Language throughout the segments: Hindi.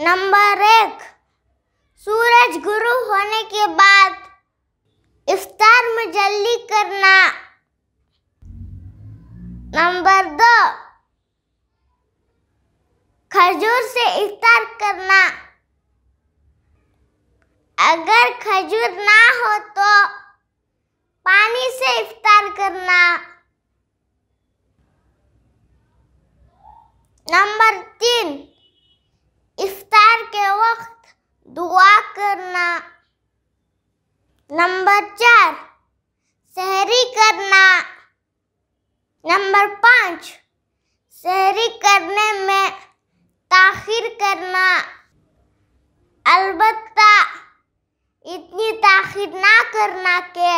नंबर एक सूरज गुरु होने के बाद इफ्तार में जल्दी करना नंबर दो खजूर से इफ्तार करना अगर खजूर ना हो तो पानी से इफ्तार करना नंबर तीन नंबर चार शहरी करना नंबर पाँच शहरी करने में ताखिर करना अलबत् इतनी ताखिर ना करना के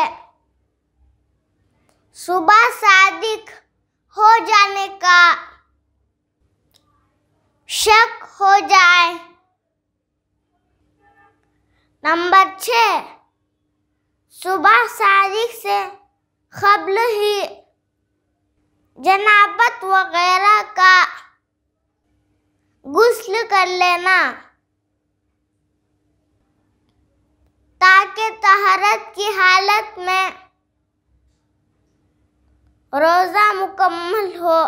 सुबह सादिक हो जाने का शक हो जाए नंबर छः सुबह शारीख से कबल ही जनाबत वगैरह का गुस्ल कर लेना ताकि तहरत की हालत में रोज़ा मुकम्मल हो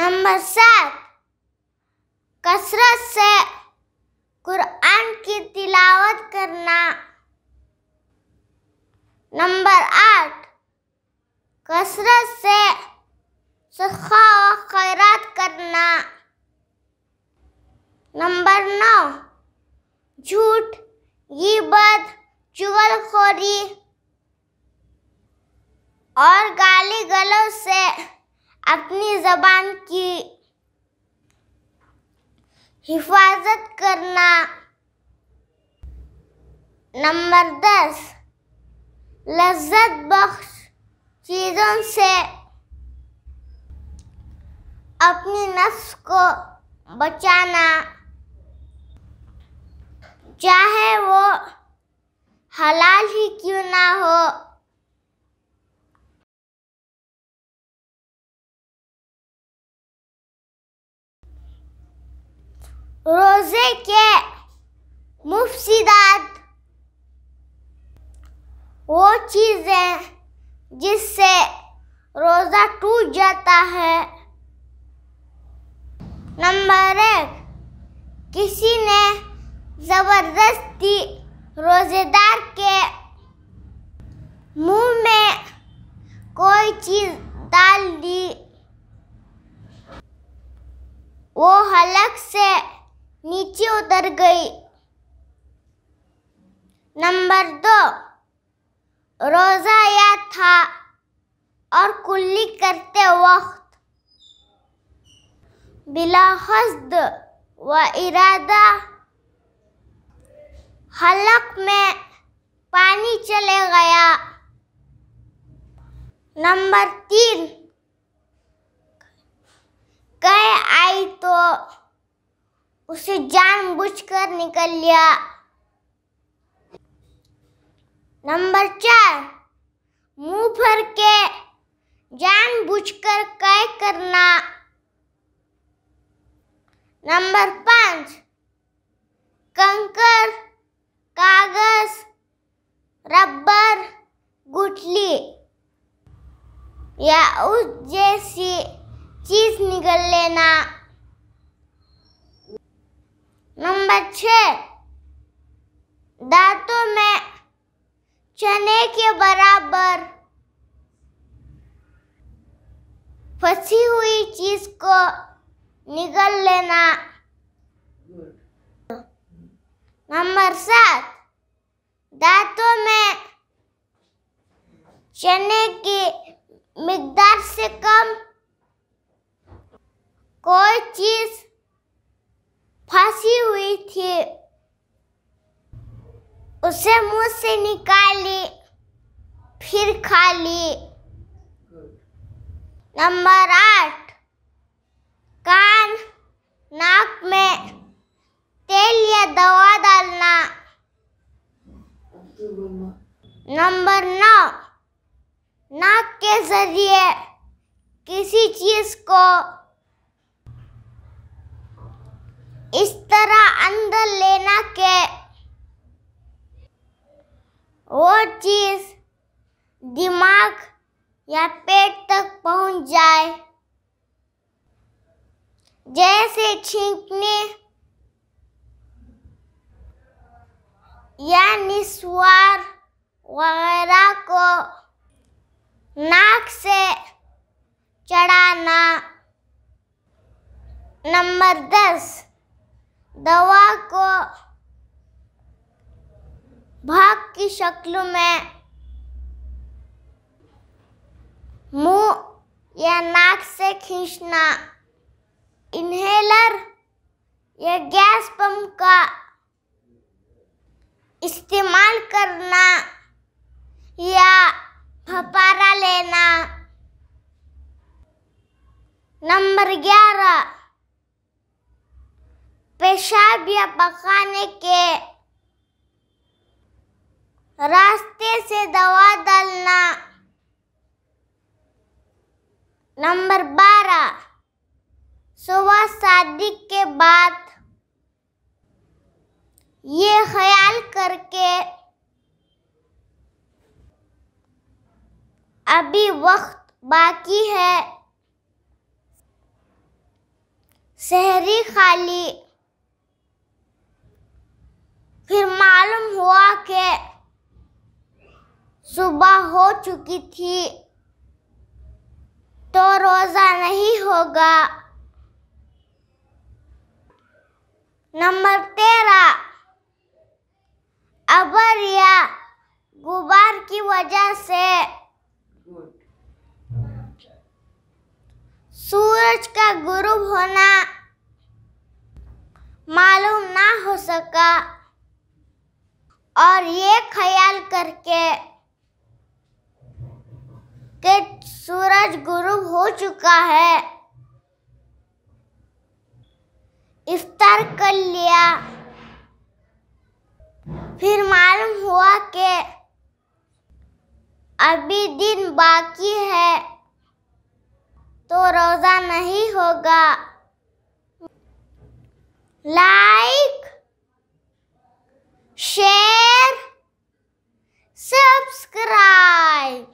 नंबर सात कसरत से नंबर नौ झूठ गिबत चुगलखोरी और गाली गलौज से अपनी जबान की हिफाजत करना नंबर दस लज्जत बख्श चीज़ों से अपनी नफ्स को बचाना चाहे वो हलाल ही क्यों ना हो रोजे के मुफसीदात वो चीज़ें जिससे रोज़ा टूट जाता है नंबर एक किसी ने जबरदस्ती रोजेदार के मुंह में कोई चीज डाल दी वो हलक से नीचे उतर गई नंबर दो रोजा या था और कुल्ली करते वक्त बिलाहस्द व इरादा हलक में पानी चले गया नंबर तीन गए आई तो उसे जानबूझकर निकल लिया नंबर चार मुंह भर के जानबूझकर कह करना नंबर पाँच कंकर या उस जैसी चीज निकल लेना नंबर छ दांतों में चने के बराबर फंसी हुई चीज को निकल लेना नंबर सात दांतों में चने की मकदार से कम कोई चीज फंसी हुई थी उसे मुंह से निकाली फिर खा ली नंबर आठ कान नाक में तेल या दवा डालना नंबर नौ नाक के जरिए किसी चीज को इस तरह अंदर लेना के वो चीज दिमाग या पेट तक पहुंच जाए जैसे छींकने या निस्वार वगैरह नाक से चढ़ाना नंबर दस दवा को भाग की शक्ल में मुंह या नाक से खींचना इन्हेलर या गैस पंप का इस्तेमाल करना या पकाने के रास्ते से दवा डालना नंबर बारह सुबह शादी के बाद ये ख्याल करके अभी वक्त बाकी है शहरी खाली फिर मालूम हुआ कि सुबह हो चुकी थी तो रोज़ा नहीं होगा नंबर तेरह अबर या गुबार की वजह से सूरज का गुरु होना मालूम ना हो सका और ये ख्याल करके कि सूरज गुरु हो चुका है इफ्तार कर लिया फिर मालूम हुआ कि अभी दिन बाकी है तो रोज़ा नहीं होगा लाइक share, subscribe.